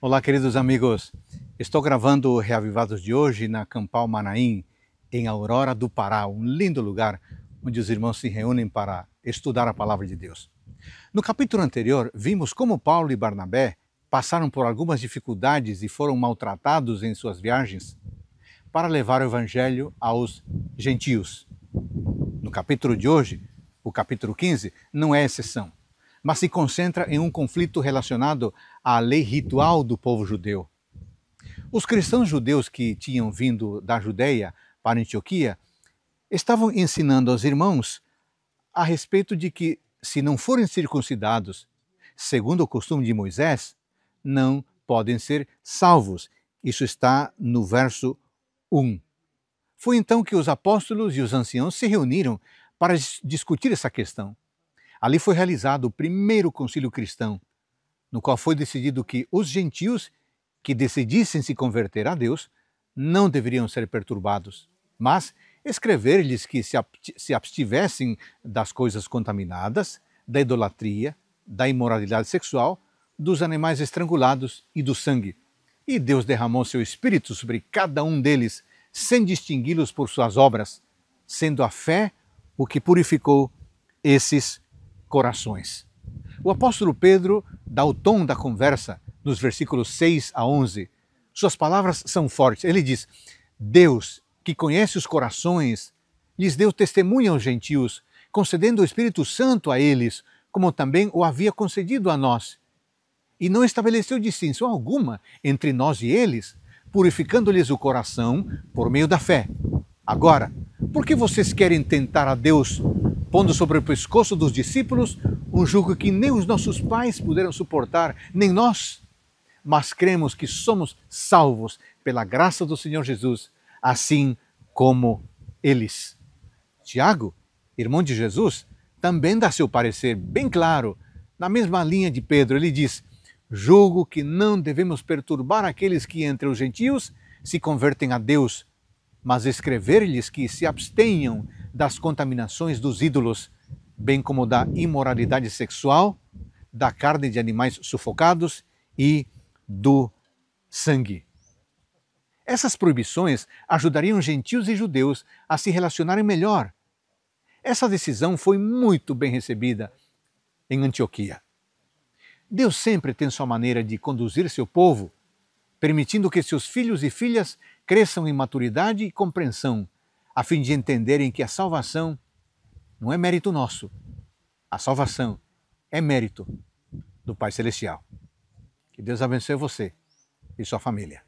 Olá, queridos amigos. Estou gravando o Reavivados de hoje na Campal Manaim, em Aurora do Pará, um lindo lugar onde os irmãos se reúnem para estudar a palavra de Deus. No capítulo anterior, vimos como Paulo e Barnabé passaram por algumas dificuldades e foram maltratados em suas viagens para levar o evangelho aos gentios. No capítulo de hoje, o capítulo 15, não é exceção mas se concentra em um conflito relacionado à lei ritual do povo judeu. Os cristãos judeus que tinham vindo da Judéia para Antioquia estavam ensinando aos irmãos a respeito de que, se não forem circuncidados, segundo o costume de Moisés, não podem ser salvos. Isso está no verso 1. Foi então que os apóstolos e os anciãos se reuniram para discutir essa questão. Ali foi realizado o primeiro concílio cristão, no qual foi decidido que os gentios que decidissem se converter a Deus não deveriam ser perturbados, mas escrever-lhes que se abstivessem das coisas contaminadas, da idolatria, da imoralidade sexual, dos animais estrangulados e do sangue. E Deus derramou seu espírito sobre cada um deles, sem distingui-los por suas obras, sendo a fé o que purificou esses corações. O apóstolo Pedro dá o tom da conversa nos versículos 6 a 11. Suas palavras são fortes. Ele diz: Deus, que conhece os corações, lhes deu testemunha aos gentios, concedendo o Espírito Santo a eles, como também o havia concedido a nós. E não estabeleceu distinção alguma entre nós e eles, purificando-lhes o coração por meio da fé. Agora, por que vocês querem tentar a Deus pondo sobre o pescoço dos discípulos um jugo que nem os nossos pais puderam suportar, nem nós. Mas cremos que somos salvos pela graça do Senhor Jesus, assim como eles. Tiago, irmão de Jesus, também dá seu parecer bem claro, na mesma linha de Pedro. Ele diz: Julgo que não devemos perturbar aqueles que entre os gentios se convertem a Deus mas escrever-lhes que se abstenham das contaminações dos ídolos, bem como da imoralidade sexual, da carne de animais sufocados e do sangue. Essas proibições ajudariam gentios e judeus a se relacionarem melhor. Essa decisão foi muito bem recebida em Antioquia. Deus sempre tem sua maneira de conduzir seu povo, permitindo que seus filhos e filhas cresçam em maturidade e compreensão, a fim de entenderem que a salvação não é mérito nosso. A salvação é mérito do Pai Celestial. Que Deus abençoe você e sua família.